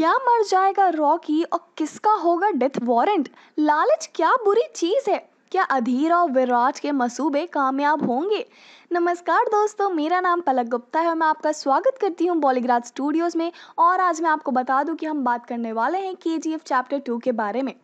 क्या मर जाएगा रॉकी और किसका होगा डेथ वारंट लालच क्या बुरी चीज़ है क्या अधीर और विराट के मसूबे कामयाब होंगे नमस्कार दोस्तों मेरा नाम पलक गुप्ता है मैं आपका स्वागत करती हूँ बॉलीग्राज स्टूडियोज़ में और आज मैं आपको बता दूँ कि हम बात करने वाले हैं के जी एफ चैप्टर टू के बारे में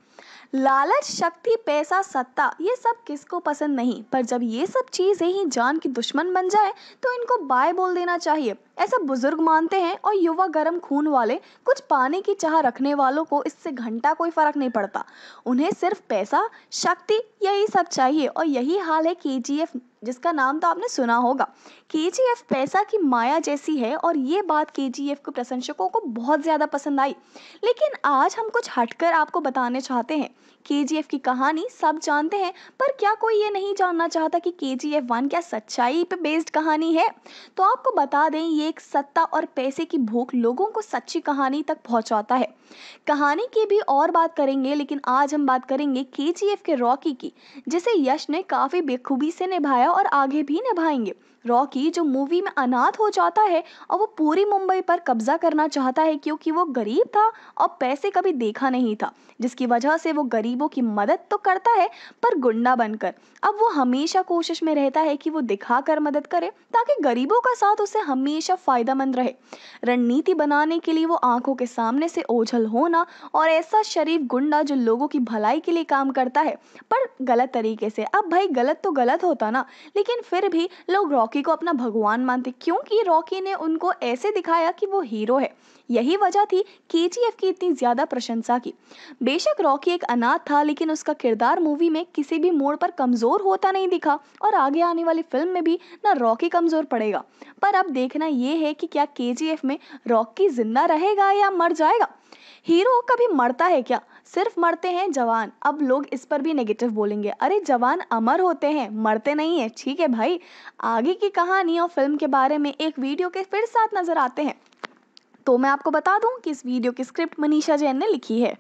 लालच शक्ति पैसा सत्ता ये सब किसको पसंद नहीं पर जब ये सब चीज़ें ही जान की दुश्मन बन जाए तो इनको बाय बोल देना चाहिए ऐसा बुजुर्ग मानते हैं और युवा गर्म खून वाले कुछ पाने की चाह रखने वालों को इससे घंटा कोई फर्क नहीं पड़ता उन्हें सिर्फ पैसा शक्ति यही सब चाहिए और यही हाल है के जिसका नाम तो आपने सुना होगा के पैसा की माया जैसी है और ये बात के के प्रशंसकों को बहुत ज़्यादा पसंद आई लेकिन आज हम कुछ हटकर आपको बताने चाहते हैं के की कहानी सब जानते हैं पर क्या कोई ये नहीं जानना चाहता कि के जी क्या सच्चाई पर बेस्ड कहानी है तो आपको बता दें ये विवेक सत्ता और पैसे की भूख लोगों को सच्ची कहानी तक पहुंचाता है कहानी की भी और बात करेंगे लेकिन आज हम बात करेंगे के जी के रॉकी की जिसे यश ने काफ़ी बेखूबी से निभाया और आगे भी निभाएंगे रॉकी जो मूवी में अनाथ हो जाता है और वो पूरी मुंबई पर कब्जा करना चाहता है क्योंकि वो गरीब था और पैसे कभी देखा नहीं था जिसकी वजह से वो गरीबों की मदद तो करता है पर गुंडा बनकर अब वो हमेशा कोशिश में रहता है कि वो दिखा कर मदद करे ताकि गरीबों का साथ उसे हमेशा ज्यादा फायदा मंद रहे रणनीति बनाने के लिए वो आंखों के सामने से ओझल होना और ऐसा शरीफ गुंडा जो लोगों की भलाई के लिए काम करता है पर गलत तरीके से अब भाई गलत तो गलत होता ना लेकिन फिर भी लोग रॉकी को अपना भगवान मानते क्योंकि रॉकी ने उनको ऐसे दिखाया कि वो हीरो है यही वजह थी के की इतनी ज़्यादा प्रशंसा की बेशक रॉकी एक अनाथ था लेकिन उसका किरदार मूवी में किसी भी मोड़ पर कमज़ोर होता नहीं दिखा और आगे आने वाली फिल्म में भी ना रॉकी कमज़ोर पड़ेगा पर अब देखना ये ये है कि क्या के में रॉकी जिंदा रहेगा या मर जाएगा हीरो कभी मरता है क्या सिर्फ मरते हैं जवान अब लोग इस पर भी नेगेटिव बोलेंगे अरे जवान अमर होते हैं मरते नहीं है ठीक है भाई आगे की कहानी और फिल्म के बारे में एक वीडियो के फिर साथ नजर आते हैं तो मैं आपको बता दूं कि इस वीडियो की स्क्रिप्ट मनीषा जैन ने लिखी है